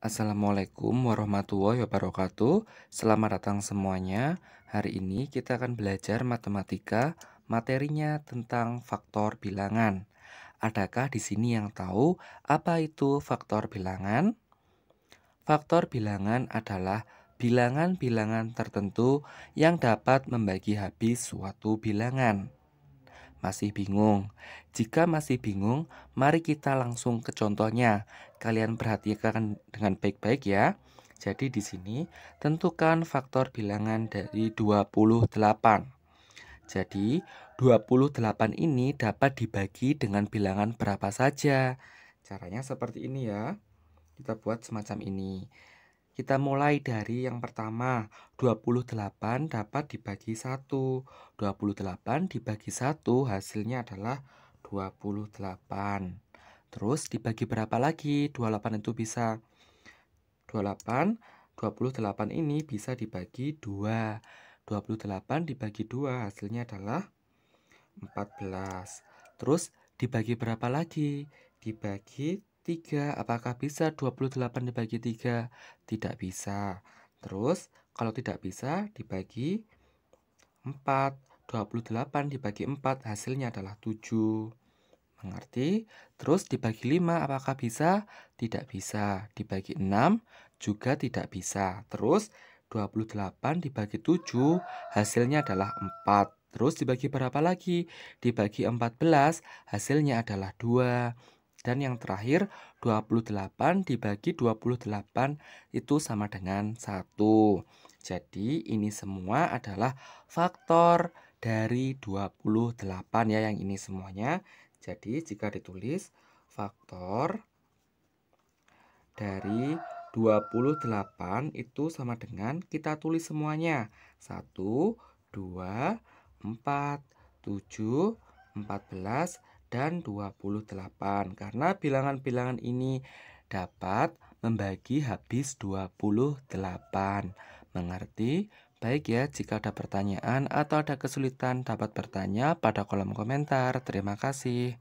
Assalamualaikum warahmatullahi wabarakatuh. Selamat datang semuanya. Hari ini kita akan belajar matematika, materinya tentang faktor bilangan. Adakah di sini yang tahu apa itu faktor bilangan? Faktor bilangan adalah bilangan-bilangan tertentu yang dapat membagi habis suatu bilangan. Masih bingung? Jika masih bingung, mari kita langsung ke contohnya, kalian perhatikan dengan baik-baik ya. Jadi di sini tentukan faktor bilangan dari 28. Jadi 28 ini dapat dibagi dengan bilangan berapa saja. Caranya seperti ini ya. Kita buat semacam ini. Kita mulai dari yang pertama, 28 dapat dibagi 1. 28 dibagi 1 hasilnya adalah 28. Terus dibagi berapa lagi? 28 itu bisa 28, 28 ini bisa dibagi 2. 28 dibagi 2 hasilnya adalah 14. Terus dibagi berapa lagi? Dibagi 3. Apakah bisa 28 dibagi 3? Tidak bisa. Terus kalau tidak bisa dibagi 4. 28 dibagi 4 hasilnya adalah 7. Mengerti? Terus dibagi 5 apakah bisa? Tidak bisa. Dibagi 6 juga tidak bisa. Terus 28 dibagi 7 hasilnya adalah 4. Terus dibagi berapa lagi? Dibagi 14 hasilnya adalah 2. Dan yang terakhir 28 dibagi 28 itu sama dengan 1. Jadi ini semua adalah faktor dari 28 ya yang ini semuanya. Jadi jika ditulis faktor dari 28 itu sama dengan kita tulis semuanya 1, 2, 4, 7, 14, dan 28 Karena bilangan-bilangan ini dapat membagi habis 28 Mengerti? Baik ya, jika ada pertanyaan atau ada kesulitan dapat bertanya pada kolom komentar. Terima kasih.